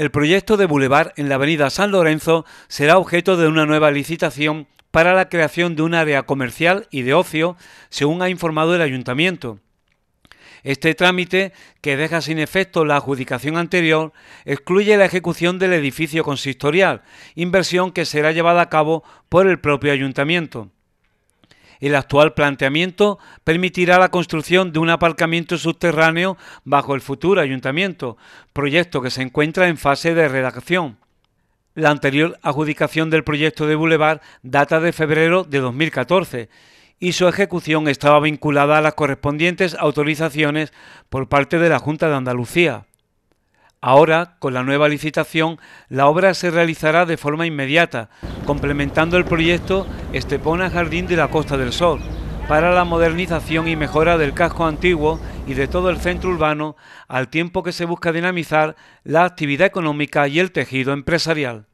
El proyecto de bulevar en la avenida San Lorenzo será objeto de una nueva licitación para la creación de un área comercial y de ocio, según ha informado el ayuntamiento. Este trámite, que deja sin efecto la adjudicación anterior, excluye la ejecución del edificio consistorial, inversión que será llevada a cabo por el propio ayuntamiento. El actual planteamiento permitirá la construcción de un aparcamiento subterráneo bajo el futuro ayuntamiento, proyecto que se encuentra en fase de redacción. La anterior adjudicación del proyecto de Boulevard data de febrero de 2014 y su ejecución estaba vinculada a las correspondientes autorizaciones por parte de la Junta de Andalucía. Ahora, con la nueva licitación, la obra se realizará de forma inmediata, complementando el proyecto Estepona Jardín de la Costa del Sol, para la modernización y mejora del casco antiguo y de todo el centro urbano, al tiempo que se busca dinamizar la actividad económica y el tejido empresarial.